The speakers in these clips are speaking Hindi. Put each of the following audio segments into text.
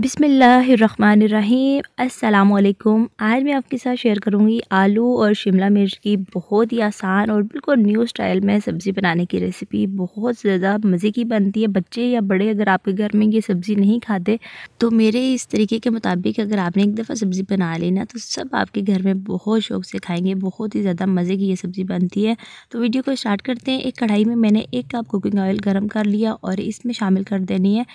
बिसमीम अल्लाम आज मैं आपके साथ शेयर करूंगी आलू और शिमला मिर्च की बहुत ही आसान और बिल्कुल न्यू स्टाइल में सब्ज़ी बनाने की रेसिपी बहुत ज़्यादा मज़े की बनती है बच्चे या बड़े अगर आपके घर में ये सब्ज़ी नहीं खाते तो मेरे इस तरीके के मुताबिक अगर आपने एक दफ़ा सब्ज़ी बना ली ना तो सब आपके घर में बहुत शौक से खाएँगे बहुत ही ज़्यादा मज़े की ये सब्ज़ी बनती है तो वीडियो को स्टार्ट करते हैं एक कढ़ाई में मैंने एक कप कुकिंग ऑयल गर्म कर लिया और इसमें शामिल कर देनी है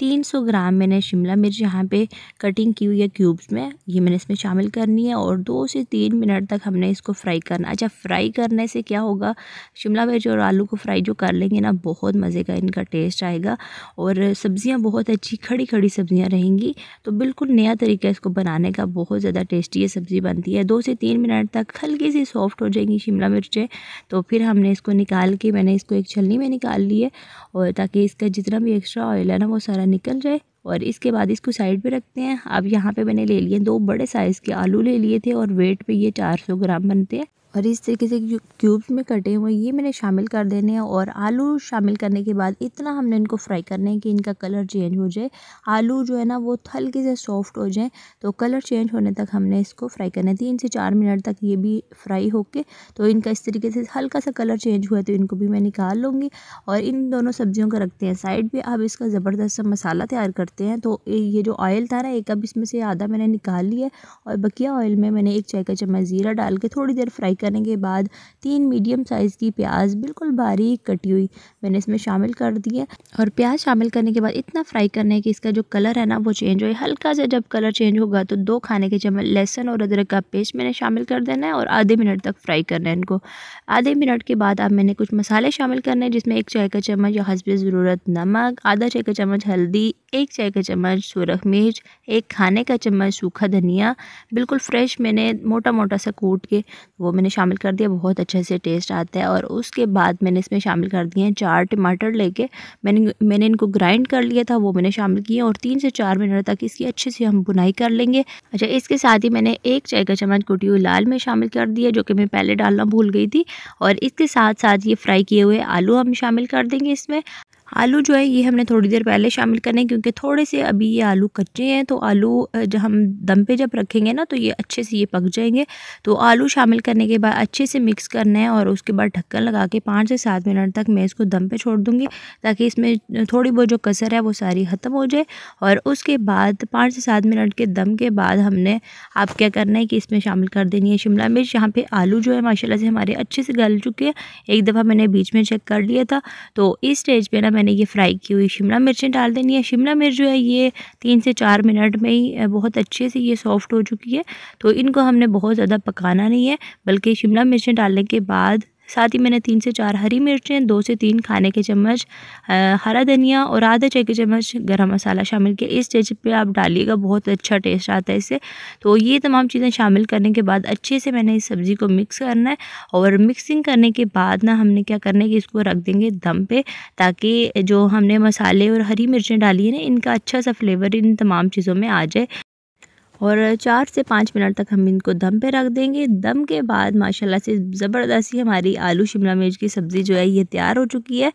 300 ग्राम मैंने शिमला मिर्च यहाँ पे कटिंग की हुई है क्यूब्स में ये मैंने इसमें शामिल करनी है और दो से तीन मिनट तक हमने इसको फ्राई करना अच्छा फ्राई करने से क्या होगा शिमला मिर्च और आलू को फ्राई जो कर लेंगे ना बहुत मज़े का इनका टेस्ट आएगा और सब्ज़ियाँ बहुत अच्छी खड़ी खड़ी सब्ज़ियाँ रहेंगी तो बिल्कुल नया तरीका इसको बनाने का बहुत ज़्यादा टेस्टी ये सब्ज़ी बनती है दो से तीन मिनट तक हल्की सी सॉफ्ट हो जाएंगी शिमला मिर्चें तो फिर हमने इसको निकाल के मैंने इसको एक छलनी में निकाल ली है और ताकि इसका जितना भी एक्स्ट्रा ऑयल है ना वो सारा बाहर निकल जाए और इसके बाद इसको साइड पे रखते हैं अब यहाँ पे मैंने ले लिए दो बड़े साइज़ के आलू ले लिए थे और वेट पे ये 400 ग्राम बनते हैं और इस तरीके से क्यूब्स में कटे हुए ये मैंने शामिल कर देने हैं और आलू शामिल करने के बाद इतना हमने इनको फ्राई करने है कि इनका कलर चेंज हो जाए आलू जो है ना वो हल्के से सॉफ्ट हो जाए तो कलर चेंज होने तक हमने इसको फ्राई करना है तीन से चार मिनट तक ये भी फ्राई होके तो इनका इस तरीके से हल्का सा कलर चेंज हुआ तो इनको भी मैं निकाल लूँगी और इन दोनों सब्जियों का रखते हैं साइड पर अब इसका ज़बरदस्त मसाला तैयार करते हैं तो ये जो ऑयल था ना एक अब इसमें से आधा मैंने निकाल लिया और बकिया ऑयल में मैंने एक चाय का चम्मच ज़ीरा डाल के थोड़ी देर फ्राई कर करने के बाद तीन मीडियम साइज़ की प्याज बिल्कुल बारीक कटी हुई मैंने इसमें शामिल कर है और प्याज शामिल करने के बाद इतना फ्राई करना है कि इसका जो कलर है ना वो चेंज हो हल्का सा जब कलर चेंज होगा तो दो खाने के चम्मच लहसन और अदरक का पेस्ट मैंने शामिल कर देना है और आधे मिनट तक फ्राई करना है इनको आधे मिनट के बाद अब मैंने कुछ मसाले शामिल करने हैं जिसमें एक चाय का चम्मच या हसब ज़रूरत नमक आधा चाय का चम्मच हल्दी एक चाय का चम्मच सुरख मिर्च एक खाने का चम्मच सूखा धनिया बिल्कुल फ्रेश मैंने मोटा मोटा सा कूट के वो मैंने मैंने शामिल कर दिया बहुत अच्छे से टेस्ट आता है और उसके बाद मैंने इसमें शामिल कर दिए हैं चार टमाटर लेके मैंने मैंने इनको ग्राइंड कर लिया था वो मैंने शामिल किए और तीन से चार मिनट तक इसकी अच्छे से हम बुनाई कर लेंगे अच्छा इसके साथ ही मैंने एक चाय का चम्मच कुटी हुई लाल में शामिल कर दिया जो कि मैं पहले डालना भूल गई थी और इसके साथ साथ ये फ्राई किए हुए आलू हम शामिल कर देंगे इसमें आलू जो है ये हमने थोड़ी देर पहले शामिल करने हैं क्योंकि थोड़े से अभी ये आलू कच्चे हैं तो आलू जब हम दम पे जब रखेंगे ना तो ये अच्छे से ये पक जाएंगे तो आलू शामिल करने के बाद अच्छे से मिक्स करना है और उसके बाद ढक्कन लगा के पाँच से सात मिनट तक मैं इसको दम पे छोड़ दूँगी ताकि इसमें थोड़ी बहुत जो कसर है वो सारी ख़त्म हो जाए और उसके बाद पाँच से सात मिनट के दम के बाद हमने आप क्या करना है कि इसमें शामिल कर देनी है शिमला मिर्च यहाँ पर आलू जो है माशाला से हमारे अच्छे से गल चुके हैं एक दफ़ा मैंने बीच में चेक कर लिया था तो इस स्टेज पर ना मैंने ये फ्राई की हुई शिमला मिर्चें डाल देनी है शिमला मिर्च जो है ये तीन से चार मिनट में ही बहुत अच्छे से ये सॉफ्ट हो चुकी है तो इनको हमने बहुत ज़्यादा पकाना नहीं है बल्कि शिमला मिर्चें डालने के बाद साथ ही मैंने तीन से चार हरी मिर्चें दो से तीन खाने के चम्मच हरा धनिया और आधा चाय के चम्मच गरम मसाला शामिल किया इस चीज पे आप डालिएगा बहुत अच्छा टेस्ट आता है इससे तो ये तमाम चीज़ें शामिल करने के बाद अच्छे से मैंने इस सब्ज़ी को मिक्स करना है और मिक्सिंग करने के बाद ना हमने क्या करना है कि इसको रख देंगे दम पे ताकि जो हमने मसाले और हरी मिर्चें डाली है ना इनका अच्छा सा फ्लेवर इन तमाम चीज़ों में आ जाए और चार से पाँच मिनट तक हम इनको दम पे रख देंगे दम के बाद माशाल्लाह से ज़बरदस्त हमारी आलू शिमला मिर्च की सब्ज़ी जो है ये तैयार हो चुकी है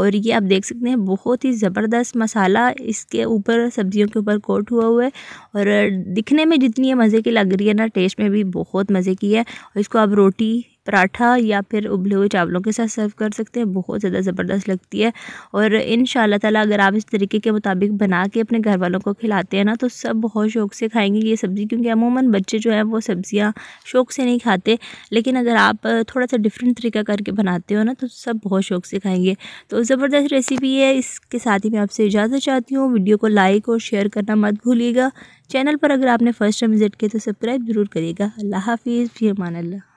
और ये आप देख सकते हैं बहुत ही ज़बरदस्त मसाला इसके ऊपर सब्ज़ियों के ऊपर कोट हुआ हुआ है और दिखने में जितनी ये मज़े की लग रही है ना टेस्ट में भी बहुत मज़े की है और इसको आप रोटी पराठा या फिर उबले हुए चावलों के साथ सर्व कर सकते हैं बहुत ज़्यादा ज़बरदस्त लगती है और इन ताला अगर आप इस तरीके के मुताबिक बना के अपने घर वालों को खिलाते हैं ना तो सब बहुत शौक से खाएंगे ये सब्ज़ी क्योंकि अमूमन बच्चे जो हैं वो सब्ज़ियाँ शौक से नहीं खाते लेकिन अगर आप थोड़ा सा डिफरेंट तरीका करके बनाते हो ना तो सब बहुत शौक से खाएंगे तो ज़बरदस्त रेसिपी है इसके साथ ही मैं आपसे इजाज़त चाहती हूँ वीडियो को लाइक और शेयर करना मत भूलिएगा चैनल पर अगर आपने फ़र्स्ट टाइम विज़िट किया तो सब्सक्राइब ज़रूर करिएगा अल्लाह हाफिज़ मान अल्लाह